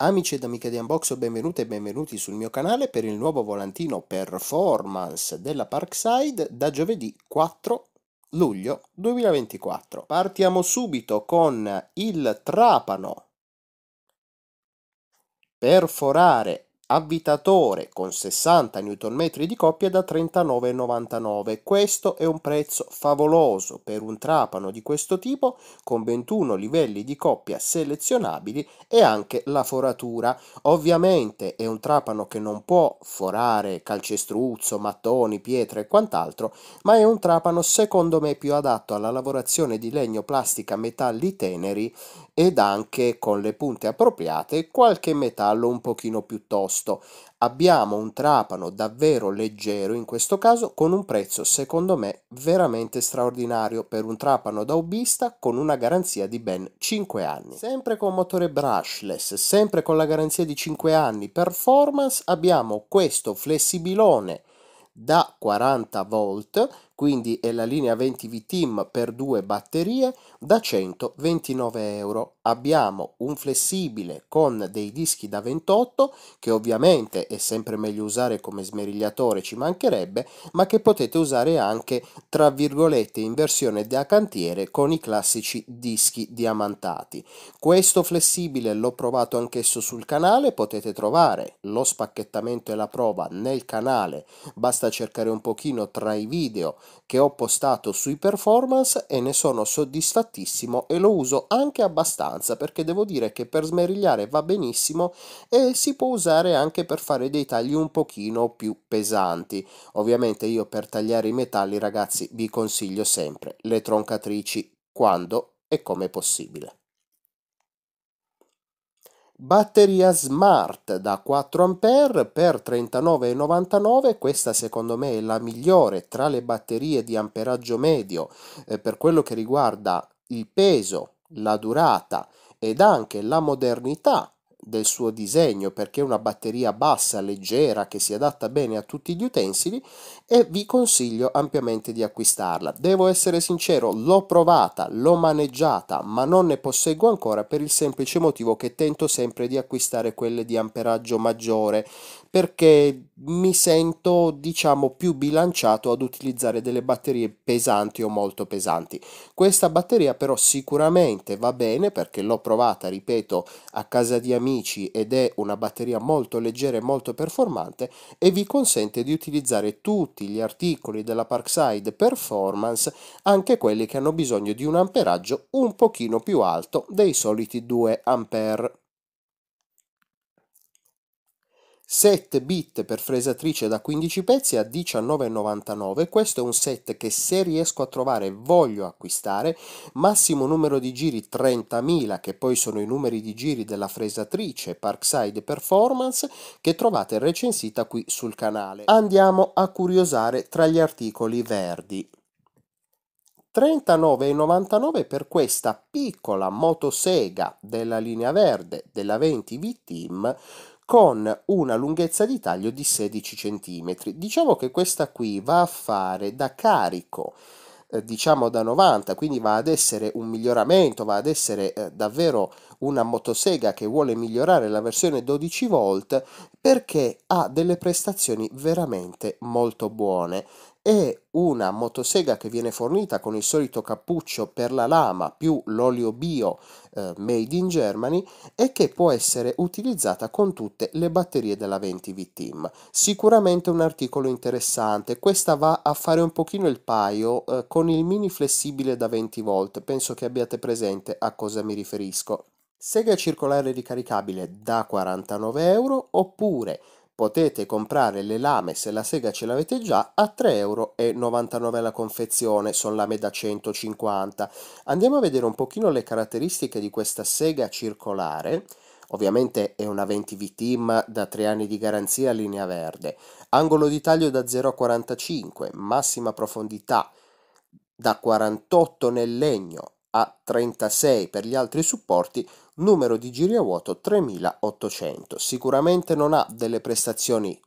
Amici ed amiche di Unbox, benvenuti e benvenuti sul mio canale per il nuovo volantino performance della Parkside da giovedì 4 luglio 2024. Partiamo subito con il trapano perforare avvitatore con 60 Nm di coppia da 39,99. Questo è un prezzo favoloso per un trapano di questo tipo con 21 livelli di coppia selezionabili e anche la foratura. Ovviamente è un trapano che non può forare calcestruzzo, mattoni, pietre e quant'altro, ma è un trapano secondo me più adatto alla lavorazione di legno, plastica, metalli teneri ed anche con le punte appropriate qualche metallo un pochino più tosto. Abbiamo un trapano davvero leggero in questo caso con un prezzo secondo me veramente straordinario per un trapano da hobbyista con una garanzia di ben 5 anni. Sempre con motore brushless, sempre con la garanzia di 5 anni performance abbiamo questo flessibilone da 40 volt quindi è la linea 20 VTIM per due batterie da 129 euro. Abbiamo un flessibile con dei dischi da 28 che ovviamente è sempre meglio usare come smerigliatore ci mancherebbe ma che potete usare anche tra virgolette in versione da cantiere con i classici dischi diamantati. Questo flessibile l'ho provato anch'esso sul canale, potete trovare lo spacchettamento e la prova nel canale, basta cercare un pochino tra i video che ho postato sui performance e ne sono soddisfattissimo e lo uso anche abbastanza perché devo dire che per smerigliare va benissimo e si può usare anche per fare dei tagli un pochino più pesanti. Ovviamente io per tagliare i metalli ragazzi vi consiglio sempre le troncatrici quando e come possibile. Batteria smart da 4A per 39,99, questa secondo me è la migliore tra le batterie di amperaggio medio eh, per quello che riguarda il peso, la durata ed anche la modernità del suo disegno perché è una batteria bassa, leggera, che si adatta bene a tutti gli utensili e vi consiglio ampiamente di acquistarla. Devo essere sincero, l'ho provata, l'ho maneggiata, ma non ne posseggo ancora per il semplice motivo che tento sempre di acquistare quelle di amperaggio maggiore perché mi sento diciamo più bilanciato ad utilizzare delle batterie pesanti o molto pesanti questa batteria però sicuramente va bene perché l'ho provata ripeto a casa di amici ed è una batteria molto leggera e molto performante e vi consente di utilizzare tutti gli articoli della Parkside Performance anche quelli che hanno bisogno di un amperaggio un pochino più alto dei soliti 2 a 7 bit per fresatrice da 15 pezzi a 19,99 questo è un set che se riesco a trovare voglio acquistare massimo numero di giri 30.000 che poi sono i numeri di giri della fresatrice Parkside Performance che trovate recensita qui sul canale andiamo a curiosare tra gli articoli verdi 39,99 per questa piccola motosega della linea verde della 20 V-Team con una lunghezza di taglio di 16 cm. Diciamo che questa qui va a fare da carico eh, diciamo da 90 quindi va ad essere un miglioramento va ad essere eh, davvero una motosega che vuole migliorare la versione 12 volt perché ha delle prestazioni veramente molto buone è una motosega che viene fornita con il solito cappuccio per la lama più l'olio bio eh, made in Germany e che può essere utilizzata con tutte le batterie della 20 v Team. Sicuramente un articolo interessante, questa va a fare un pochino il paio eh, con il mini flessibile da 20 v penso che abbiate presente a cosa mi riferisco. Sega circolare ricaricabile da 49 euro oppure Potete comprare le lame, se la sega ce l'avete già, a 3,99€ la confezione, sono lame da 150. Andiamo a vedere un pochino le caratteristiche di questa sega circolare. Ovviamente è una 20 VTIM da 3 anni di garanzia a linea verde. Angolo di taglio da 0,45, massima profondità da 48 nel legno, a 36 per gli altri supporti, numero di giri a vuoto 3800. Sicuramente non ha delle prestazioni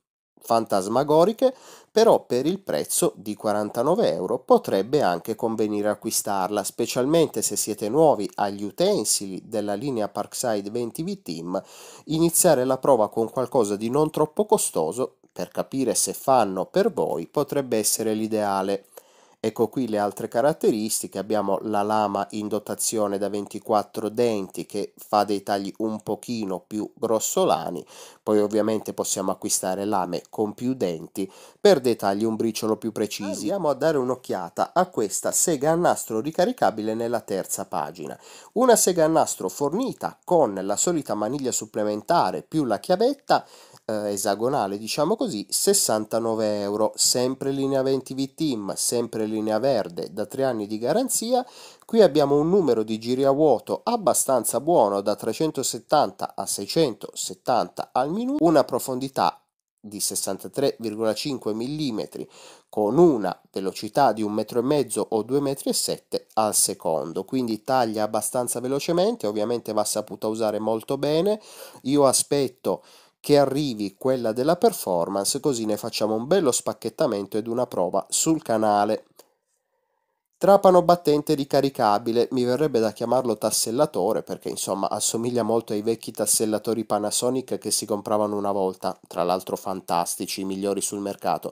fantasmagoriche, però per il prezzo di 49 euro potrebbe anche convenire acquistarla, specialmente se siete nuovi agli utensili della linea Parkside 20 V-Team, iniziare la prova con qualcosa di non troppo costoso per capire se fanno per voi potrebbe essere l'ideale. Ecco qui le altre caratteristiche, abbiamo la lama in dotazione da 24 denti che fa dei tagli un pochino più grossolani, poi ovviamente possiamo acquistare lame con più denti per dei tagli un briciolo più precisi. Andiamo a dare un'occhiata a questa sega a nastro ricaricabile nella terza pagina. Una sega a nastro fornita con la solita maniglia supplementare più la chiavetta eh, esagonale, diciamo così, 69 euro, sempre linea 20 v VTIM, sempre linea verde, da 3 anni di garanzia. Qui abbiamo un numero di giri a vuoto abbastanza buono, da 370 a 670 al minuto, una profondità di 63,5 mm con una velocità di un metro e mezzo o 2,7 m al secondo, quindi taglia abbastanza velocemente, ovviamente va saputa usare molto bene. Io aspetto che arrivi quella della performance così ne facciamo un bello spacchettamento ed una prova sul canale. Trapano battente ricaricabile, mi verrebbe da chiamarlo tassellatore perché insomma assomiglia molto ai vecchi tassellatori Panasonic che si compravano una volta, tra l'altro fantastici, i migliori sul mercato.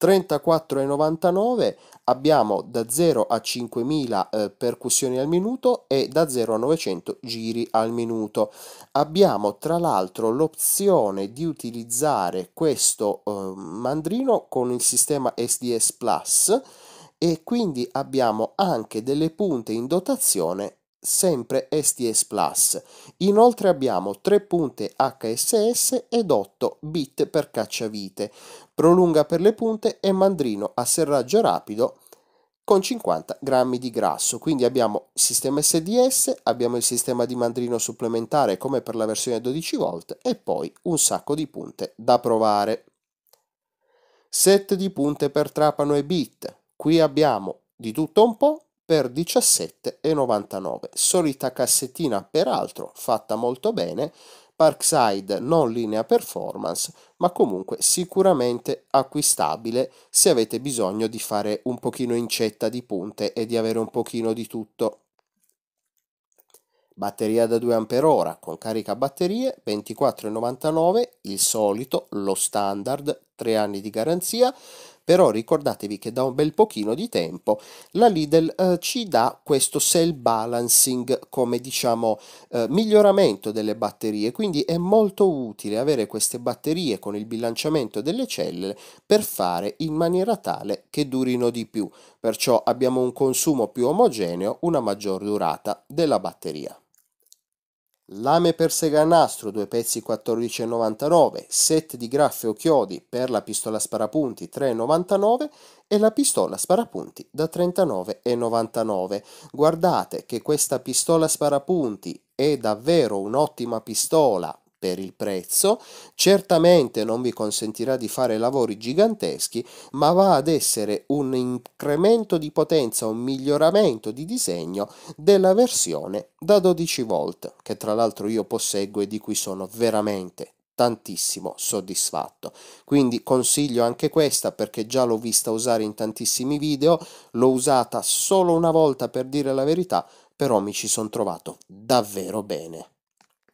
34,99 abbiamo da 0 a 5000 eh, percussioni al minuto e da 0 a 900 giri al minuto. Abbiamo tra l'altro l'opzione di utilizzare questo eh, mandrino con il sistema SDS Plus e quindi abbiamo anche delle punte in dotazione sempre STS Plus. Inoltre abbiamo 3 punte HSS ed 8 bit per cacciavite, prolunga per le punte e mandrino a serraggio rapido con 50 grammi di grasso. Quindi abbiamo sistema SDS, abbiamo il sistema di mandrino supplementare come per la versione 12 volt e poi un sacco di punte da provare. Set di punte per trapano e bit, Qui abbiamo di tutto un po' per 17,99. Solita cassettina peraltro fatta molto bene, Parkside non linea performance, ma comunque sicuramente acquistabile se avete bisogno di fare un pochino incetta di punte e di avere un pochino di tutto. Batteria da 2Ah con carica batterie 24,99, il solito, lo standard, 3 anni di garanzia, però ricordatevi che da un bel pochino di tempo la Lidl eh, ci dà questo cell balancing come diciamo eh, miglioramento delle batterie, quindi è molto utile avere queste batterie con il bilanciamento delle cellule per fare in maniera tale che durino di più, perciò abbiamo un consumo più omogeneo, una maggior durata della batteria lame per seganastro, due pezzi 14,99, set di graffe o chiodi per la pistola sparapunti 3,99 e la pistola sparapunti da 39,99. Guardate che questa pistola sparapunti è davvero un'ottima pistola per il prezzo, certamente non vi consentirà di fare lavori giganteschi, ma va ad essere un incremento di potenza, un miglioramento di disegno della versione da 12 volt, che tra l'altro io posseggo e di cui sono veramente tantissimo soddisfatto. Quindi consiglio anche questa perché già l'ho vista usare in tantissimi video, l'ho usata solo una volta per dire la verità, però mi ci sono trovato davvero bene.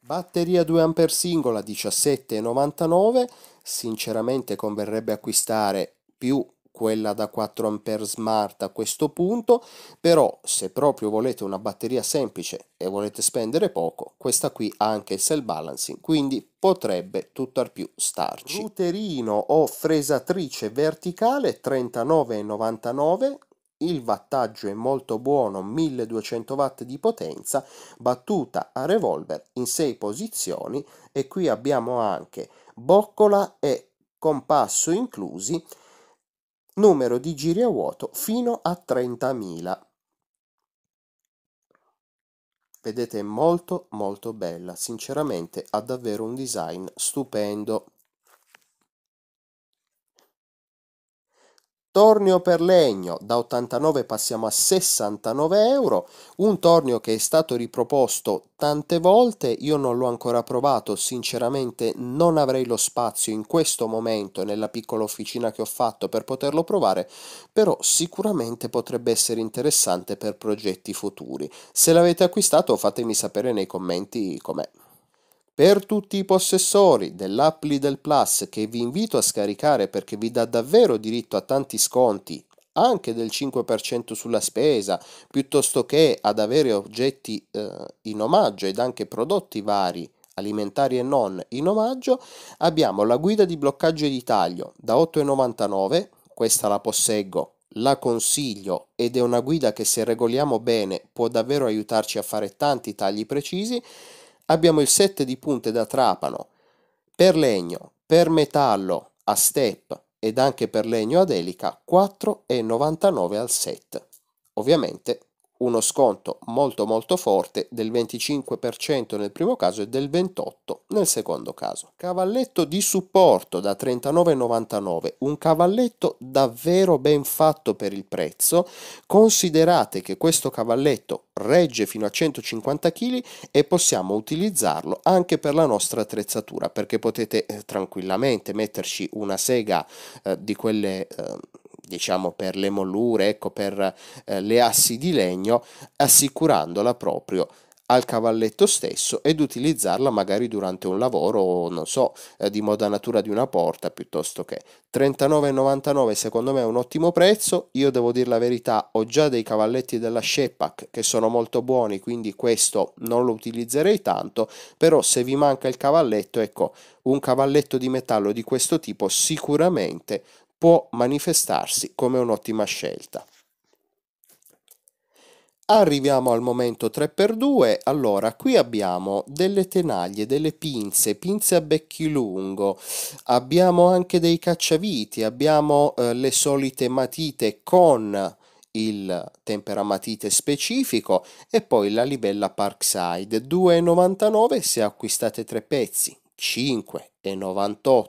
Batteria 2A singola 17,99, sinceramente converrebbe acquistare più quella da 4A smart a questo punto, però se proprio volete una batteria semplice e volete spendere poco, questa qui ha anche il cell balancing, quindi potrebbe tutt'al più starci. Ruterino o fresatrice verticale 39,99 il wattaggio è molto buono, 1200 watt di potenza, battuta a revolver in 6 posizioni e qui abbiamo anche boccola e compasso inclusi, numero di giri a vuoto fino a 30.000. Vedete, è molto molto bella, sinceramente ha davvero un design stupendo. tornio per legno da 89 passiamo a 69 euro, un tornio che è stato riproposto tante volte, io non l'ho ancora provato, sinceramente non avrei lo spazio in questo momento nella piccola officina che ho fatto per poterlo provare, però sicuramente potrebbe essere interessante per progetti futuri. Se l'avete acquistato fatemi sapere nei commenti com'è per tutti i possessori dell'Appli del Plus che vi invito a scaricare perché vi dà davvero diritto a tanti sconti anche del 5% sulla spesa, piuttosto che ad avere oggetti eh, in omaggio ed anche prodotti vari alimentari e non in omaggio, abbiamo la guida di bloccaggio e di taglio da 8,99, questa la posseggo, la consiglio ed è una guida che se regoliamo bene può davvero aiutarci a fare tanti tagli precisi Abbiamo il set di punte da trapano per legno, per metallo a step ed anche per legno ad elica 4,99 al set. Ovviamente uno sconto molto molto forte del 25% nel primo caso e del 28% nel secondo caso. Cavalletto di supporto da 39,99, un cavalletto davvero ben fatto per il prezzo, considerate che questo cavalletto regge fino a 150 kg e possiamo utilizzarlo anche per la nostra attrezzatura perché potete eh, tranquillamente metterci una sega eh, di quelle... Eh, diciamo per le mollure, ecco, per eh, le assi di legno, assicurandola proprio al cavalletto stesso ed utilizzarla magari durante un lavoro, non so, eh, di moda natura di una porta piuttosto che 39,99 secondo me è un ottimo prezzo, io devo dire la verità, ho già dei cavalletti della Shepak che sono molto buoni, quindi questo non lo utilizzerei tanto, però se vi manca il cavalletto, ecco, un cavalletto di metallo di questo tipo sicuramente può manifestarsi come un'ottima scelta. Arriviamo al momento 3x2, allora qui abbiamo delle tenaglie, delle pinze, pinze a becchi lungo, abbiamo anche dei cacciaviti, abbiamo eh, le solite matite con il temperamatite specifico e poi la libella Parkside 2,99 se acquistate tre pezzi, 5,98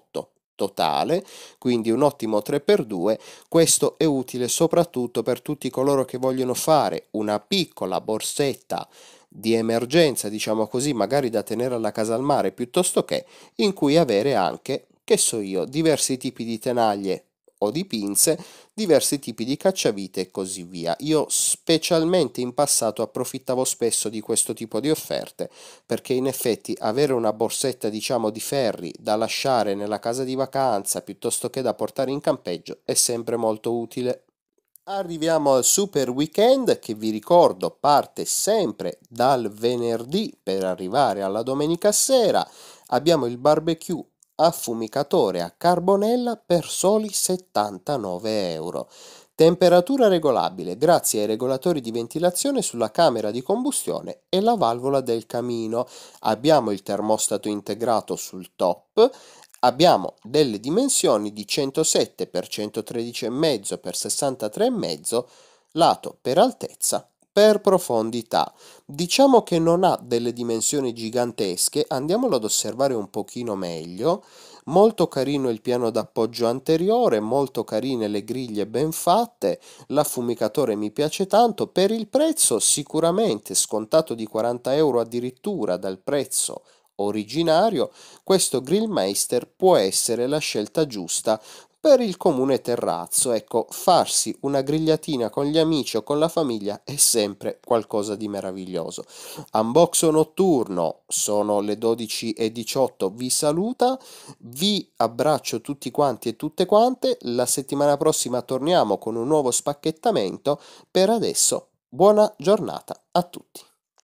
totale, quindi un ottimo 3x2. Questo è utile soprattutto per tutti coloro che vogliono fare una piccola borsetta di emergenza, diciamo così, magari da tenere alla casa al mare piuttosto che in cui avere anche, che so io, diversi tipi di tenaglie o di pinze diversi tipi di cacciavite e così via. Io specialmente in passato approfittavo spesso di questo tipo di offerte perché in effetti avere una borsetta diciamo di ferri da lasciare nella casa di vacanza piuttosto che da portare in campeggio è sempre molto utile. Arriviamo al super weekend che vi ricordo parte sempre dal venerdì per arrivare alla domenica sera. Abbiamo il barbecue affumicatore a carbonella per soli 79 euro. Temperatura regolabile grazie ai regolatori di ventilazione sulla camera di combustione e la valvola del camino. Abbiamo il termostato integrato sul top, abbiamo delle dimensioni di 107 x 113,5 x 63,5 lato per altezza per profondità. Diciamo che non ha delle dimensioni gigantesche, andiamolo ad osservare un pochino meglio. Molto carino il piano d'appoggio anteriore, molto carine le griglie ben fatte, l'affumicatore mi piace tanto, per il prezzo sicuramente scontato di 40 euro addirittura dal prezzo originario, questo Grillmeister può essere la scelta giusta per il comune terrazzo. Ecco, farsi una grigliatina con gli amici o con la famiglia è sempre qualcosa di meraviglioso. Unboxo notturno, sono le 12.18, vi saluta, vi abbraccio tutti quanti e tutte quante, la settimana prossima torniamo con un nuovo spacchettamento, per adesso buona giornata a tutti.